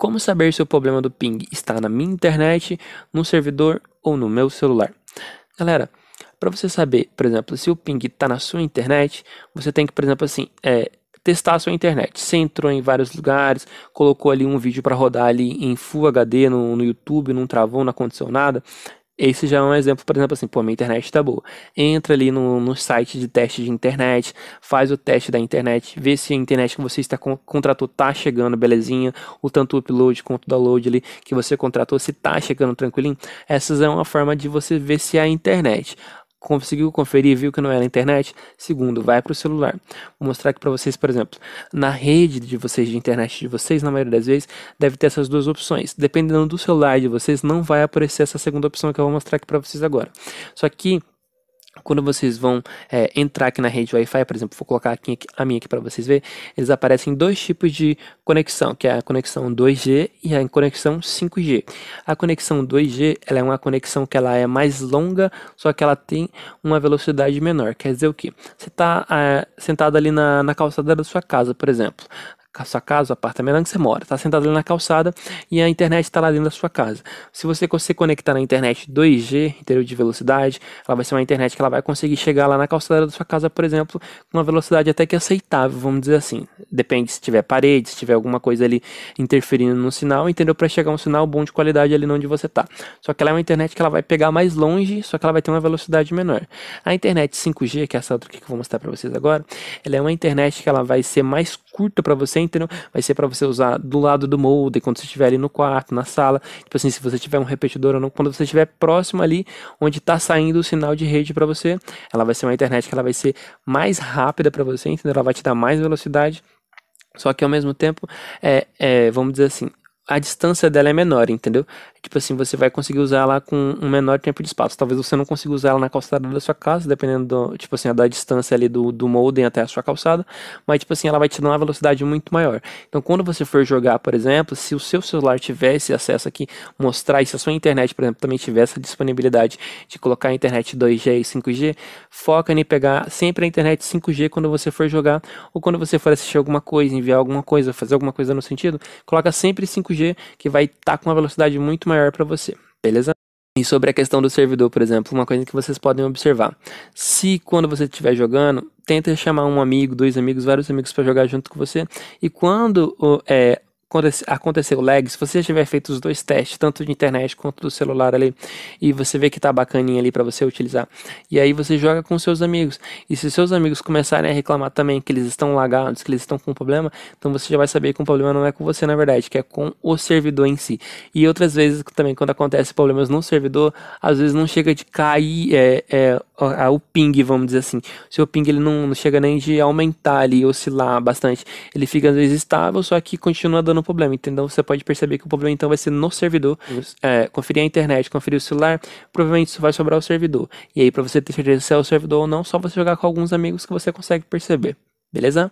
Como saber se o problema do ping está na minha internet, no servidor ou no meu celular? Galera, para você saber, por exemplo, se o ping está na sua internet, você tem que, por exemplo, assim, é, testar a sua internet. Você entrou em vários lugares, colocou ali um vídeo para rodar ali em Full HD no, no YouTube, não travou, não aconteceu nada. Esse já é um exemplo, por exemplo, assim, pô, minha internet tá boa. Entra ali no, no site de teste de internet, faz o teste da internet, vê se a internet que você está contratou tá chegando, belezinha, o tanto upload quanto download ali que você contratou, se tá chegando tranquilinho. Essa é uma forma de você ver se a internet conseguiu conferir, viu que não era internet, segundo, vai para o celular. Vou mostrar aqui para vocês, por exemplo, na rede de vocês, de internet de vocês, na maioria das vezes, deve ter essas duas opções. Dependendo do celular de vocês, não vai aparecer essa segunda opção que eu vou mostrar aqui para vocês agora. Só que quando vocês vão é, entrar aqui na rede Wi-Fi, por exemplo, vou colocar aqui, a minha aqui para vocês verem, eles aparecem dois tipos de conexão, que é a conexão 2G e a conexão 5G. A conexão 2G ela é uma conexão que ela é mais longa, só que ela tem uma velocidade menor. Quer dizer o que? Você está é, sentado ali na, na calçada da sua casa, por exemplo a sua casa, o apartamento onde você mora. Está sentado ali na calçada e a internet está lá dentro da sua casa. Se você conseguir conectar na internet 2G, interior de velocidade, ela vai ser uma internet que ela vai conseguir chegar lá na calçada da sua casa, por exemplo, com uma velocidade até que aceitável, vamos dizer assim. Depende se tiver parede, se tiver alguma coisa ali interferindo no sinal, entendeu? Para chegar um sinal bom de qualidade ali onde você está. Só que ela é uma internet que ela vai pegar mais longe, só que ela vai ter uma velocidade menor. A internet 5G, que é essa outra que eu vou mostrar para vocês agora, ela é uma internet que ela vai ser mais curta para você vai ser para você usar do lado do molde, quando você estiver ali no quarto, na sala. Tipo assim, se você tiver um repetidor ou não, quando você estiver próximo ali onde está saindo o sinal de rede para você, ela vai ser uma internet que ela vai ser mais rápida para você, entendeu? Ela vai te dar mais velocidade. Só que ao mesmo tempo, é, é, vamos dizer assim, a distância dela é menor, entendeu? tipo assim, você vai conseguir usar ela com um menor tempo de espaço. Talvez você não consiga usar ela na calçada da sua casa, dependendo do, tipo assim, da distância ali do, do modem até a sua calçada, mas tipo assim, ela vai te dar uma velocidade muito maior. Então, quando você for jogar, por exemplo, se o seu celular tivesse acesso aqui, mostrar, e se a sua internet, por exemplo, também tivesse a disponibilidade de colocar a internet 2G e 5G, foca em pegar sempre a internet 5G quando você for jogar, ou quando você for assistir alguma coisa, enviar alguma coisa, fazer alguma coisa no sentido, coloca sempre 5G, que vai estar tá com uma velocidade muito maior para você, beleza? E sobre a questão do servidor, por exemplo, uma coisa que vocês podem observar. Se quando você estiver jogando, tenta chamar um amigo, dois amigos, vários amigos para jogar junto com você. E quando é, acontecer o lag, se você já tiver feito os dois testes, tanto de internet quanto do celular ali, e você vê que tá bacaninha ali para você utilizar, e aí você joga com seus amigos. E se seus amigos começarem a reclamar também que eles estão lagados, que eles estão com problema, então você já vai saber que o problema não é com você, na verdade, que é com o servidor em si. E outras vezes também, quando acontece problemas no servidor, às vezes não chega de cair é, é, o ping, vamos dizer assim. O seu ping ele não, não chega nem de aumentar ali, oscilar bastante. Ele fica às vezes estável, só que continua dando problema. Então você pode perceber que o problema então vai ser no servidor. É, conferir a internet, conferir o celular, provavelmente isso vai sobrar o servidor. E aí para você ter certeza se é o servidor ou não, só você jogar com alguns amigos que você consegue perceber. Beleza?